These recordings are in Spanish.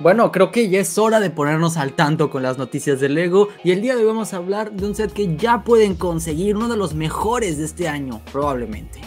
Bueno, creo que ya es hora de ponernos al tanto con las noticias de LEGO y el día de hoy vamos a hablar de un set que ya pueden conseguir, uno de los mejores de este año, probablemente.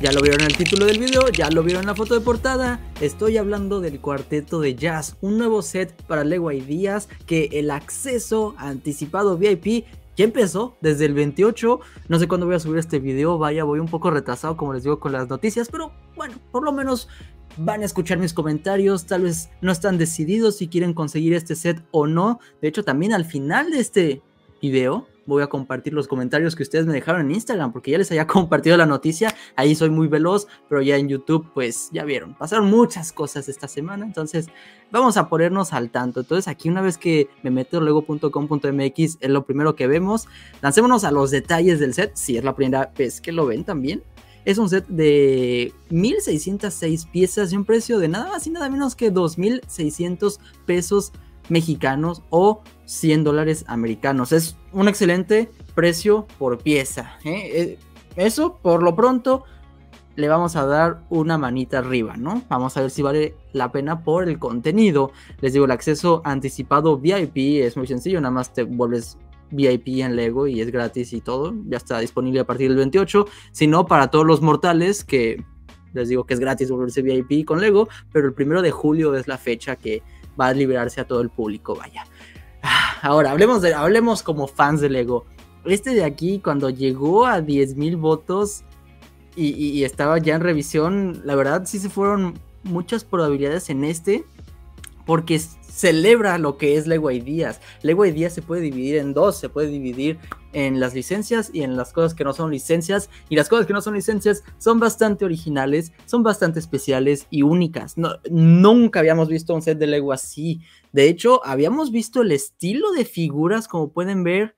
Ya lo vieron en el título del video, ya lo vieron en la foto de portada. Estoy hablando del cuarteto de jazz, un nuevo set para Lego Ideas que el acceso anticipado VIP ya empezó desde el 28. No sé cuándo voy a subir este video, vaya, voy un poco retrasado como les digo con las noticias, pero bueno, por lo menos van a escuchar mis comentarios, tal vez no están decididos si quieren conseguir este set o no. De hecho, también al final de este video voy a compartir los comentarios que ustedes me dejaron en Instagram, porque ya les había compartido la noticia, ahí soy muy veloz, pero ya en YouTube, pues ya vieron, pasaron muchas cosas esta semana, entonces vamos a ponernos al tanto. Entonces aquí una vez que me meto luego.com.mx es lo primero que vemos, lancémonos a los detalles del set, si es la primera vez que lo ven también. Es un set de 1.606 piezas y un precio de nada más y nada menos que 2.600 pesos mexicanos o 100 dólares americanos. Es un excelente precio por pieza. ¿eh? Eh, eso, por lo pronto, le vamos a dar una manita arriba, ¿no? Vamos a ver si vale la pena por el contenido. Les digo, el acceso anticipado VIP es muy sencillo, nada más te vuelves VIP en Lego y es gratis y todo. Ya está disponible a partir del 28. Si no, para todos los mortales que les digo que es gratis volverse VIP con Lego, pero el primero de julio es la fecha que va a liberarse a todo el público, vaya ahora hablemos, hablemos como fans de Lego. Este de aquí, cuando llegó a 10.000 votos y, y, estaba ya en revisión, la verdad sí se fueron muchas probabilidades en este, porque celebra lo que es LEGO y LEGO Ideas y se puede dividir en dos, se puede dividir en las licencias y en las cosas que no son licencias. Y las cosas que no son licencias son bastante originales, son bastante especiales y únicas. nunca habíamos visto un set de LEGO así. De hecho, habíamos visto el estilo de figuras, como pueden ver,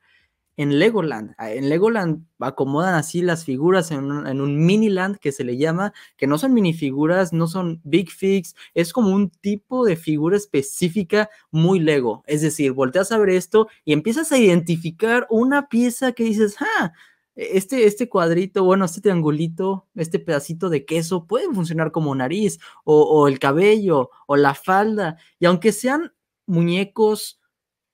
en Legoland. Ah, en Legoland acomodan así las figuras en un, en un miniland que se le llama, que no son minifiguras, no son big figs, es como un tipo de figura específica muy Lego. Es decir, volteas a ver esto y empiezas a identificar una pieza que dices, ah, este, este cuadrito, bueno, este triangulito, este pedacito de queso puede funcionar como nariz, o, el cabello, o la falda. Y aunque sean muñecos,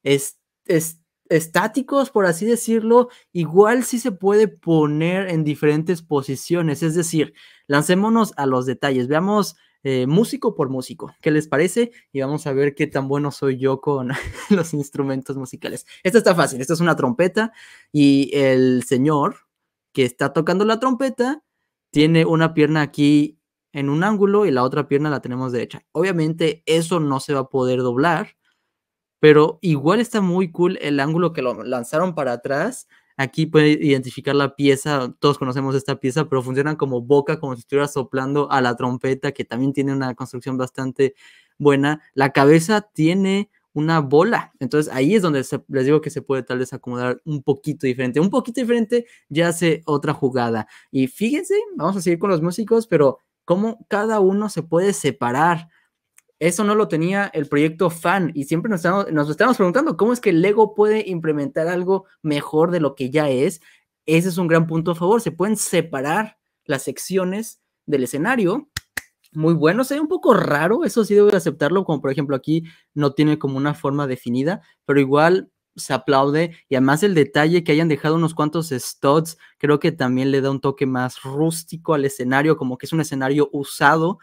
este, es, estáticos, por así decirlo, igual sí se puede poner en diferentes posiciones. Es decir, lancémonos a los detalles, veamos eh, músico por músico, ¿qué les parece? Y vamos a ver qué tan bueno soy yo con los instrumentos musicales. Esta está fácil, esta es una trompeta y el señor que está tocando la trompeta tiene una pierna aquí en un ángulo y la otra pierna la tenemos derecha. Obviamente eso no se va a poder doblar pero igual está muy cool el ángulo que lo lanzaron para atrás. Aquí puede identificar la pieza, todos conocemos esta pieza, pero funcionan como boca, como si estuviera soplando a la trompeta, que también tiene una construcción bastante buena. La cabeza tiene una bola, entonces ahí es donde les digo que se puede tal vez acomodar un poquito diferente. Un poquito diferente ya hace otra jugada. Y fíjense, vamos a seguir con los músicos, pero cómo cada uno se puede separar eso no lo tenía el proyecto fan y siempre nos estamos, nos estamos preguntando cómo es que Lego puede implementar algo mejor de lo que ya es. Ese es un gran punto a favor. Se pueden separar las secciones del escenario. Muy bueno, se ve un poco raro, eso sí debo aceptarlo, como por ejemplo aquí no tiene como una forma definida, pero igual se aplaude y además el detalle que hayan dejado unos cuantos studs creo que también le da un toque más rústico al escenario, como que es un escenario usado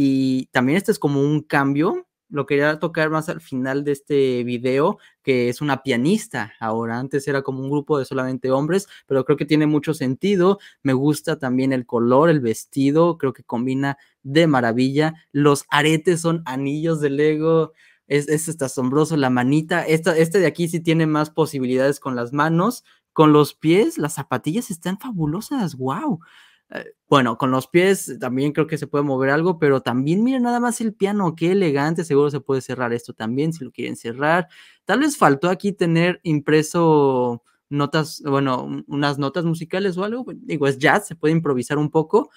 y también este es como un cambio, lo quería tocar más al final de este video, que es una pianista ahora. Antes era como un grupo de solamente hombres, pero creo que tiene mucho sentido. Me gusta también el color, el vestido, creo que combina de maravilla. Los aretes son anillos de Lego. Es, es, asombroso la manita. Esta, este de aquí sí tiene más posibilidades con las manos. Con los pies, las zapatillas están fabulosas. ¡Wow! Eh, bueno, con los pies también creo que se puede mover algo, pero también miren nada más el piano, qué elegante, seguro se puede cerrar esto también si lo quieren cerrar. Tal vez faltó aquí tener impreso notas, bueno, unas notas musicales o algo, digo, es jazz, se puede improvisar un poco,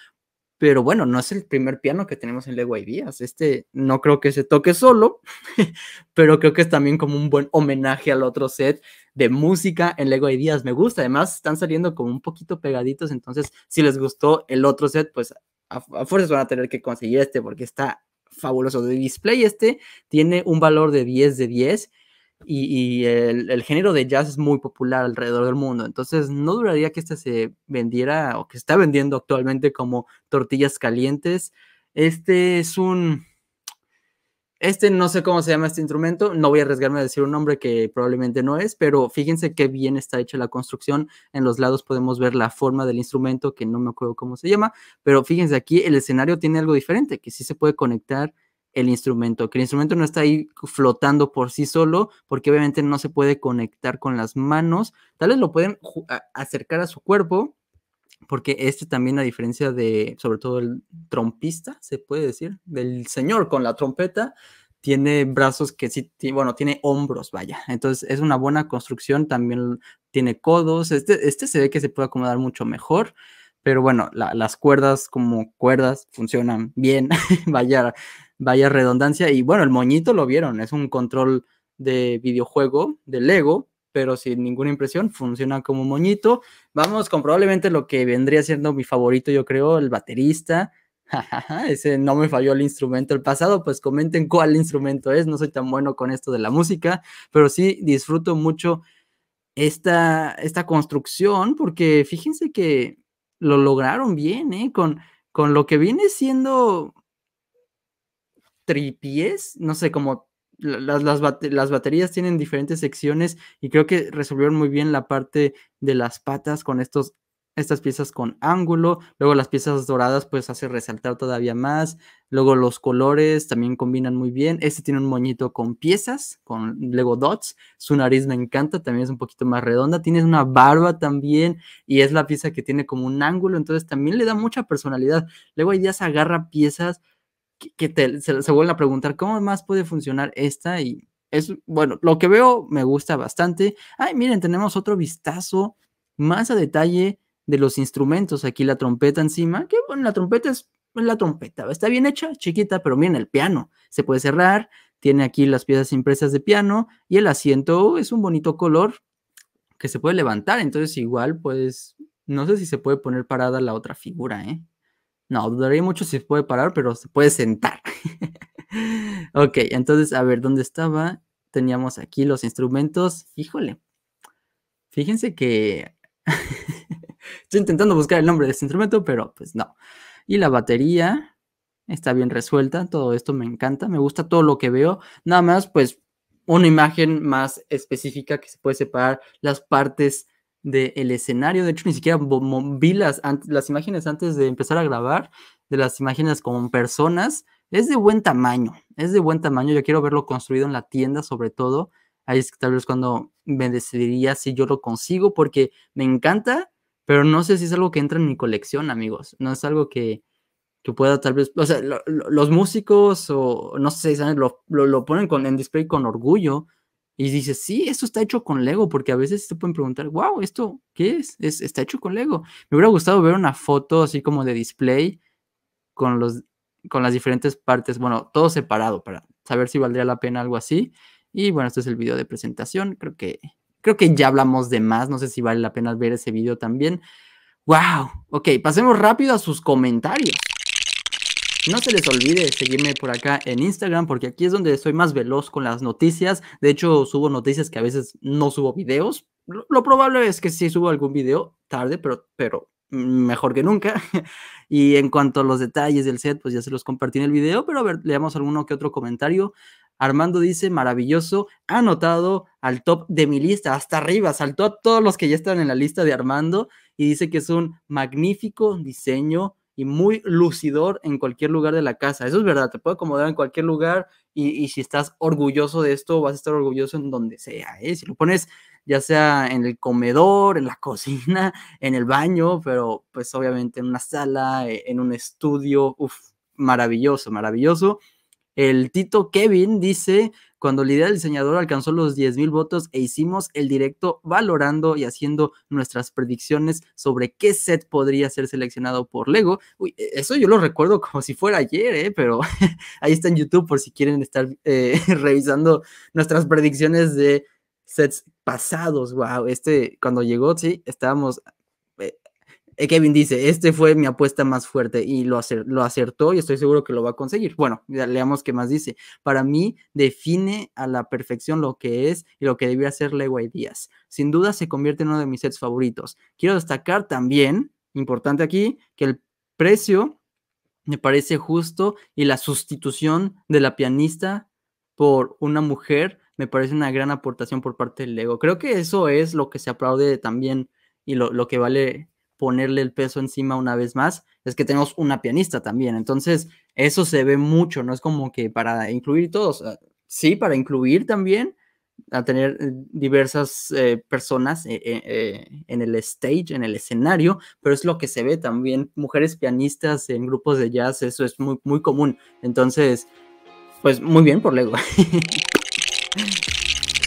pero bueno, no es el primer piano que tenemos en Lego Ideas. Este no creo que se toque solo, pero creo que es también como un buen homenaje al otro set de música en Lego Ideas. Me gusta, además están saliendo como un poquito pegaditos, entonces si les gustó el otro set, pues a, fuerza fuerzas van a tener que conseguir este porque está fabuloso. De display este tiene un valor de 10 de 10 y, el, el, género de jazz es muy popular alrededor del mundo. Entonces, no duraría que este se vendiera o que está vendiendo actualmente como tortillas calientes. Este es un... Este no sé cómo se llama este instrumento, no voy a arriesgarme a decir un nombre que probablemente no es, pero fíjense qué bien está hecha la construcción. En los lados podemos ver la forma del instrumento, que no me acuerdo cómo se llama, pero fíjense aquí el escenario tiene algo diferente, que sí se puede conectar el instrumento, que el instrumento no está ahí flotando por sí solo, porque obviamente no se puede conectar con las manos. Tal vez lo pueden acercar a su cuerpo, porque este también, a diferencia de, sobre todo el trompista, se puede decir, del señor con la trompeta, tiene brazos que sí, bueno, tiene hombros, vaya. Entonces es una buena construcción, también tiene codos, este, este se ve que se puede acomodar mucho mejor pero bueno, las cuerdas como cuerdas funcionan bien, vaya, vaya redundancia. Y bueno, el moñito lo vieron, es un control de videojuego, de Lego, pero sin ninguna impresión, funciona como moñito. Vamos con probablemente lo que vendría siendo mi favorito, yo creo, el baterista. Ese no me falló el instrumento el pasado, pues comenten cuál instrumento es, no soy tan bueno con esto de la música, pero sí disfruto mucho esta, esta construcción, porque fíjense que lo lograron bien, ¿eh? Con, con lo que viene siendo tripies, no sé, como las, las, baterías tienen diferentes secciones y creo que resolvieron muy bien la parte de las patas con estos, estas piezas con ángulo, luego las piezas doradas pues hace resaltar todavía más, luego los colores también combinan muy bien, este tiene un moñito con piezas, con Lego Dots, su nariz me encanta, también es un poquito más redonda, tiene una barba también y es la pieza que tiene como un ángulo, entonces también le da mucha personalidad, luego ya se agarra piezas que, se, vuelva vuelven a preguntar cómo más puede funcionar esta y es, bueno, lo que veo me gusta bastante. Ay, miren, tenemos otro vistazo más a detalle de los instrumentos. Aquí la trompeta encima, que bueno, la trompeta es la trompeta, está bien hecha, chiquita, pero miren el piano, se puede cerrar, tiene aquí las piezas impresas de piano y el asiento es un bonito color que se puede levantar, entonces igual pues no sé si se puede poner parada la otra figura, ¿eh? No, dudaría mucho si puede parar, pero se puede sentar. ok, entonces, a ver, ¿dónde estaba? Teníamos aquí los instrumentos. Híjole. Fíjense que estoy intentando buscar el nombre de este instrumento, pero pues no. Y la batería está bien resuelta. Todo esto me encanta. Me gusta todo lo que veo. Nada más, pues, una imagen más específica que se puede separar las partes del el escenario. De hecho, ni siquiera vi las, las imágenes antes de empezar a grabar, de las imágenes con personas. Es de buen tamaño, es de buen tamaño. Yo quiero verlo construido en la tienda, sobre todo. Ahí es tal vez cuando me decidiría si yo lo consigo, porque me encanta, pero no sé si es algo que entra en mi colección, amigos. No es algo que, pueda tal vez, o sea, los músicos o no sé, si Lo, lo, ponen con, en display con orgullo, y dices, sí, esto está hecho con Lego, porque a veces te pueden preguntar, wow, ¿esto qué es? Está hecho con Lego. Me hubiera gustado ver una foto así como de display con, los, con las diferentes partes, bueno, todo separado para saber si valdría la pena algo así. Y bueno, este es el video de presentación. Creo que, creo que ya hablamos de más. No sé si vale la pena ver ese video también. ¡Wow! Ok, pasemos rápido a sus comentarios. No se les olvide seguirme por acá en Instagram porque aquí es donde soy más veloz con las noticias. De hecho, subo noticias que a veces no subo videos. Lo, probable es que si subo algún video tarde, pero, pero mejor que nunca. y en cuanto a los detalles del set, pues ya se los compartí en el video, pero a ver, leamos alguno que otro comentario. Armando dice, maravilloso, anotado al top de mi lista, hasta arriba, saltó a todos los que ya están en la lista de Armando y dice que es un magnífico diseño muy lucidor en cualquier lugar de la casa. Eso es verdad, te puede acomodar en cualquier lugar y, si estás orgulloso de esto, vas a estar orgulloso en donde sea. ¿eh? Si lo pones ya sea en el comedor, en la cocina, en el baño, pero pues obviamente en una sala, eh, en un estudio, maravilloso, maravilloso. El Tito Kevin dice, cuando la idea del diseñador alcanzó los 10.000 votos e hicimos el directo valorando y haciendo nuestras predicciones sobre qué set podría ser seleccionado por Lego. Uy, e, eso yo lo recuerdo como si fuera ayer, ¿eh? pero ahí está en YouTube por si quieren estar eh, revisando nuestras predicciones de sets pasados. Wow, este cuando llegó, sí, estábamos eh, Kevin dice, este fue mi apuesta más fuerte y lo, lo, acertó y estoy seguro que lo va a conseguir. Bueno, leamos qué más dice. Para mí define a la perfección lo que es y lo que debía ser y Díaz. Sin duda se convierte en uno de mis sets favoritos. Quiero destacar también, importante aquí, que el precio me parece justo y la sustitución de la pianista por una mujer me parece una gran aportación por parte de Lego. Creo que eso es lo que se aplaude también y lo, lo que vale ponerle el peso encima una vez más es que tenemos una pianista también. Entonces, eso se ve mucho, no es como que para incluir todos, sí, para incluir también a tener eh, diversas eh, personas eh, en el stage, en el escenario, pero es lo que se ve también, mujeres pianistas en grupos de jazz, eso es muy, muy común. Entonces, pues muy bien por Lego.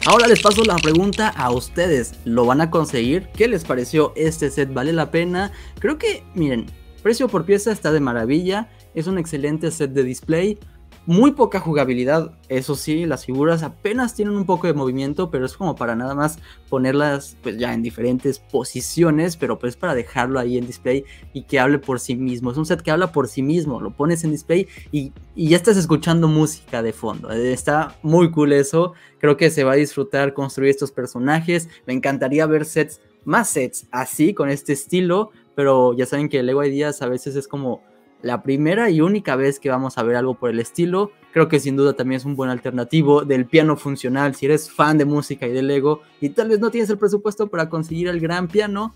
Ahora les paso la pregunta a ustedes. ¿Lo van a conseguir? ¿Qué les pareció este set? ¿Vale la pena? Creo que, miren, precio por pieza está de maravilla. Es un excelente set de display. Muy poca jugabilidad, eso sí, las figuras apenas tienen un poco de movimiento, pero es como para nada más ponerlas pues ya en diferentes posiciones, pero pues para dejarlo ahí en display y que hable por sí mismo. Es un set que habla por sí mismo, lo pones en display y, ya estás escuchando música de fondo. Eh, está muy cool eso, creo que se va a disfrutar construir estos personajes. Me encantaría ver sets, más sets así, con este estilo, pero ya saben que Lego Ideas a veces es como la primera y única vez que vamos a ver algo por el estilo. Creo que sin duda también es un buen alternativo del piano funcional. Si eres fan de música y de Lego y tal vez no tienes el presupuesto para conseguir el gran piano,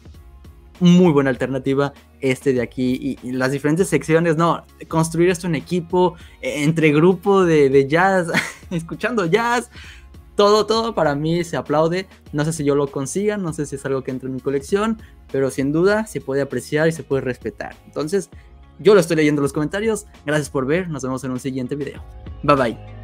muy buena alternativa este de aquí. Y, las diferentes secciones, no, construir esto en equipo, e, entre grupo de, de jazz, escuchando jazz. Todo, todo para mí se aplaude. No sé si yo lo consiga, no sé si es algo que entre en mi colección, pero sin duda se puede apreciar y se puede respetar. Entonces, yo lo estoy leyendo en los comentarios. Gracias por ver. Nos vemos en un siguiente video. Bye bye.